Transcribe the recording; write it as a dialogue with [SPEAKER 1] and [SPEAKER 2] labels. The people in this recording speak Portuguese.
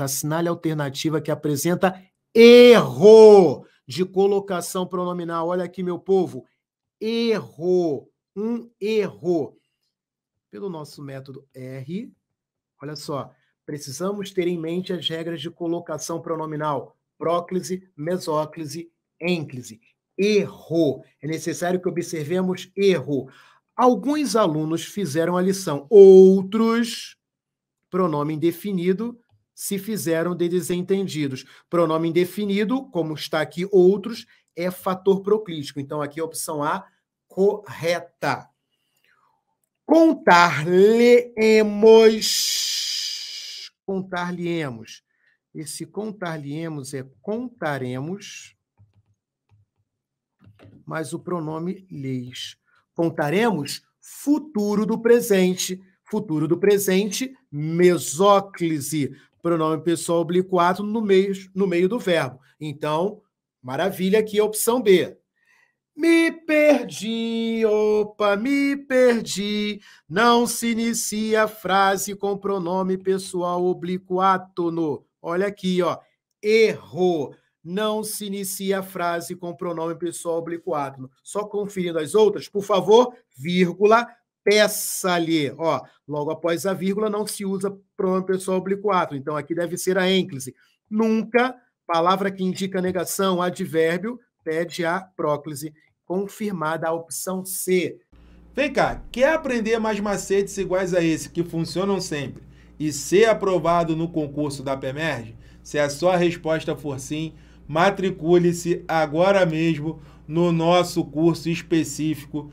[SPEAKER 1] assinale a alternativa que apresenta erro de colocação pronominal. Olha aqui, meu povo, erro, um erro. Pelo nosso método R, olha só, precisamos ter em mente as regras de colocação pronominal, próclise, mesóclise, ênclise. Erro. É necessário que observemos erro. Alguns alunos fizeram a lição, outros, pronome indefinido, se fizeram de desentendidos. Pronome indefinido, como está aqui outros, é fator proclístico. Então, aqui a opção A, correta. Contar-lhe-emos. Contar-lhe-emos. Esse contar-lhe-emos é contaremos, mas o pronome lhes. Contaremos futuro do presente. Futuro do presente, mesóclise pronome pessoal obliquato no meio, no meio do verbo. Então, maravilha aqui a opção B. Me perdi, opa, me perdi. Não se inicia a frase com pronome pessoal obliquátono. Olha aqui, ó. Erro. Não se inicia a frase com pronome pessoal obliquátono. Só conferindo as outras, por favor, vírgula, peça-lhe. Ó, logo após a vírgula não se usa pronome pessoal é obliquato. Então aqui deve ser a ênclise. Nunca, palavra que indica negação, advérbio, pede a
[SPEAKER 2] próclise. Confirmada a opção C. Vem cá, quer aprender mais macetes iguais a esse que funcionam sempre e ser aprovado no concurso da PEMERG? Se a sua resposta for sim, matricule-se agora mesmo no nosso curso específico